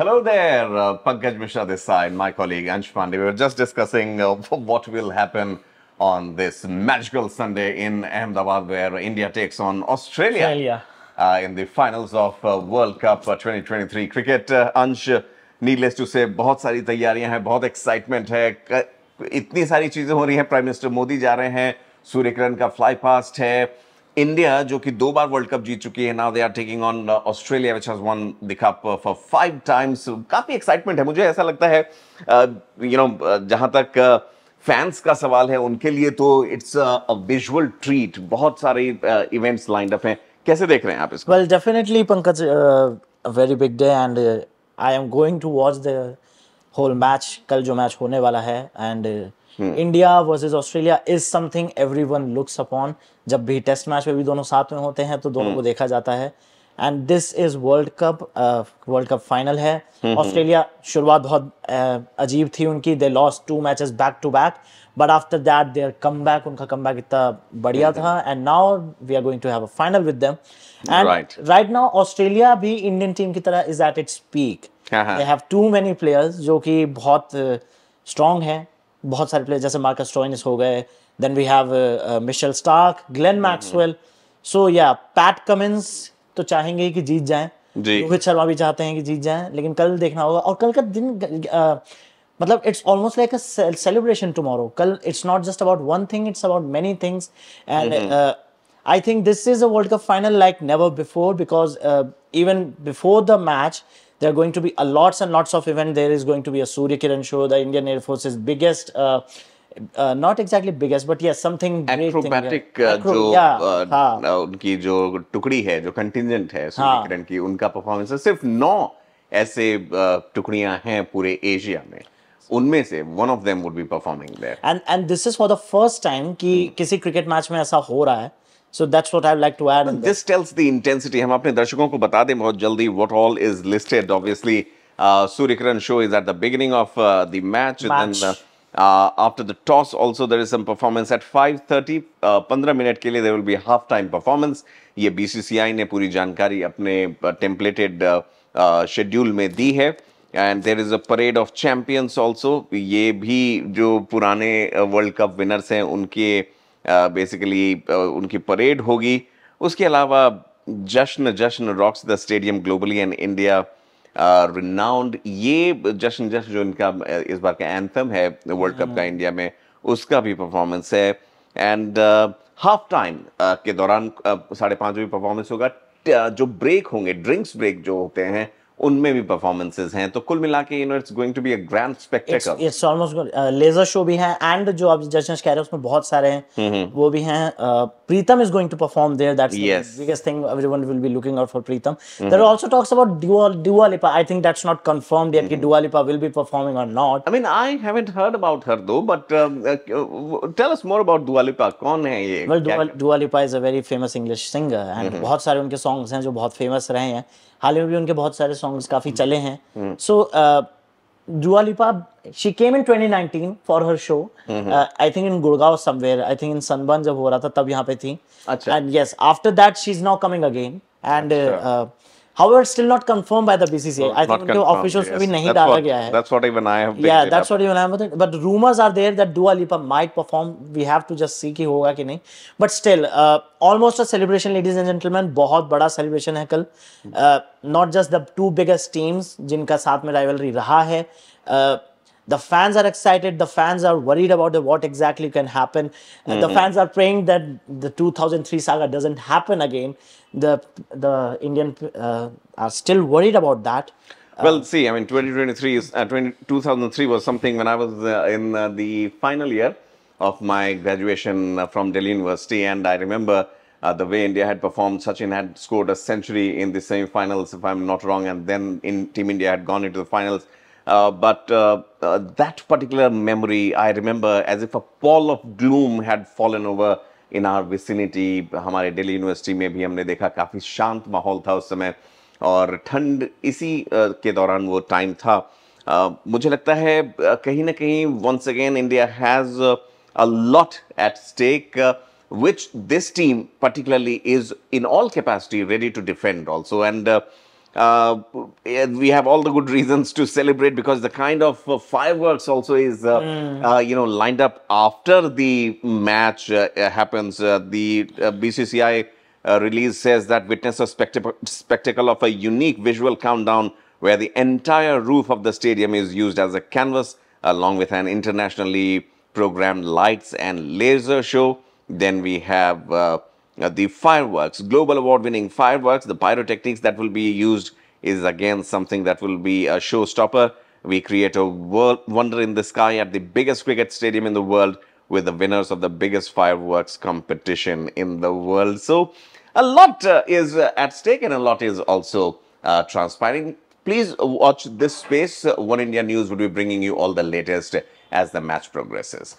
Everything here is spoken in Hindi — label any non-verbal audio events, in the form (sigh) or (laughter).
Hello there, uh, Pankaj Mishra this side, my colleague Ansh Pandey. We were just discussing uh, (laughs) what will happen on this magical Sunday in Ahmedabad where India takes on Australia, Australia. Uh, in the finals of uh, World Cup uh, 2023 cricket. Uh, Ansh, needless to say, बहुत सारी तैयारियां हैं, बहुत excitement है, इतनी सारी चीजें हो रही हैं, Prime Minister Modi जा रहे हैं, सूर्यकिरण का fly past है, India, जो कि दो बार वर्ल्ड कप जीत चुकी है now they are taking on Australia which has won the cup for five times काफी एक्साइटमेंट है मुझे ऐसा लगता है यू नो जहां तक फैंस uh, का सवाल है उनके लिए तो इट्स विजुअल ट्रीट बहुत सारे इवेंट्स लाइंड अप हैं कैसे देख रहे हैं आप इसको well definitely Pankaj very big day and I am going to watch the whole match कल जो मैच होने वाला है and uh, India versus Australia is something everyone looks upon जब भी टेस्ट मैच में भी दोनों साथ में होते हैं तो दोनों hmm. को देखा जाता है and this is world cup world cup final है ऑस्ट्रेलिया hmm, hmm. शुरुआत बहुत uh, अजीब थी उनकी they lost two matches back to back but after that their comeback उनका कम बैक इतना बढ़िया था and now we are going to have a final with them and right now Australia भी इंडियन टीम की तरह is at its peak they have too many players जो कि बहुत स्ट्रांग uh, बहुत सारे प्लेयर जैसे मार्कस स्टोइनिस हो गए then we have Mitchell Starc Glenn Maxwell so yeah Pat Cummins तो चाहेंगे कि जीत जाएं रोहित शर्मा भी चाहते हैं कि जीत जाएं लेकिन कल देखना होगा और कल का दिन uh, मतलब it's almost like a celebration tomorrow कल it's not just about one thing it's about many things and I think this is a world cup final like never before because even before the match there are going to be a lots and lots of event. There is going to be a Surya Kiran show, the Indian Air Force's biggest. Uh, uh, not exactly biggest, but yes, something acrobatic uh, Acro, जो yeah, uh, हाँ. उनकी जो टुकड़ी है जो कंटिजेंट है हाँ. किरण की उनका परफॉर्मेंस है सिर्फ नौ ऐसे टुकड़ियां हैं पूरे एशिया में उनमें से one of them would be performing there and and this is for the first time कि किसी क्रिकेट मैच में ऐसा हो रहा है So that's what I'd like to add. And this tells the intensity. हम अपने दर्शकों को बता दें बहुत जल्दी what all is listed. Obviously, uh, Surikaran show is at the beginning of uh, the match. match. Then, uh, uh, after the toss, also there is some performance at 5:30. Uh, 15 minute के लिए there will be half time performance. ये BCCI ने पूरी जानकारी अपने टेम्पलेटेड शेड्यूल में दी है. And there is a parade of champions also ये भी जो पुराने वर्ल्ड कप विनर्स हैं उनके uh, बेसिकली uh, uh, उनकी परेड होगी उसके अलावा जश्न जश्न rocks the stadium globally and India renowned ये जश्न जश्न जो इनका uh, इस बार का एंथम है वर्ल्ड कप का इंडिया हाँ। में उसका भी परफॉर्मेंस है एंड हाफ टाइम के दौरान साढ़े पाँच बजे परफॉर्मेंस होगा जो ब्रेक होंगे ड्रिंक्स ब्रेक जो होते हैं उनमें भी परफॉर्मेंसेज हैं तो कुल मिला के ग्रैंड स्पेक्टेकल लेजर शो भी है एंड जो आप जजेस कह रहे हैं उसमें बहुत सारे हैं हम्म, हम्म। वो भी हैं uh, Pritam is going to perform there biggest thing everyone will be looking out for Pritam there also talks about Dua I think that's not confirmed yet कि will be performing or not I mean I haven't heard about her though but tell us more about Dua कौन है ये well is a very famous English singer and बहुत सारे उनके सॉन्ग्स हैं जो बहुत फेमस रहे हैं हाल ही में भी उनके बहुत सारे सॉन्ग्स काफी चले हैं so Dua Lipa she came in 2019 for her show I think in Gurgaon somewhere I think in Sunburn जब हो रहा था तब यहाँ पे थी and yes after that she is now coming again and However, still not confirmed by the BCCI. So, I think the officials yes. नहीं that's डाला what, गया है. That's what even I have. Yeah, that's up. what even I have. Been, But rumors are there that Dua Lipa might perform. We have to just see कि होगा कि नहीं. But still, uh, almost a celebration, ladies and gentlemen. बहुत बड़ा celebration है कल. Uh, not just the two biggest teams जिनका साथ में rivalry रहा है. Uh, The fans are excited. The fans are worried about the, what exactly can happen. Mm -hmm. The mm-hmm. fans are praying that the 2003 saga doesn't happen again. The the Indian uh, are still worried about that. Well, uh, see, I mean, 2023 is uh, 20, 2003 was something when I was uh, in uh, the final year of my graduation uh, from Delhi University, and I remember uh, the way India had performed. Sachin had scored a century in the semi-finals, if I'm not wrong, and then in Team India had gone into the finals uh, but uh, uh, that particular memory, I remember as if a pall of gloom had fallen over in our vicinity. हमारे दिल्ली यूनिवर्सिटी में भी हमने देखा काफ़ी शांत माहौल था उस समय और ठंड इसी के दौरान वो टाइम था मुझे लगता है कहीं ना कहीं once again India has a lot at stake which this team particularly is in all capacity ready to defend also and uh, uh, we have all the good reasons to celebrate because the kind of uh, fireworks also is uh, mm. you know lined up after the match uh, uh, happens. the BCCI release says that witness a spectac spectacle of a unique visual countdown where the entire roof of the stadium is used as a canvas along with an internationally programmed lights and laser show. Then we have uh, the fireworks, global award winning fireworks, the pyrotechnics that will be used is again something that will be a showstopper. We create a world wonder in the sky at the biggest cricket stadium in the world with the winners of the biggest fireworks competition in the world. So, a lot uh, is uh, at stake and a lot is also uh, transpiring. Please watch this space. One India News will be bringing you all the latest as the match progresses.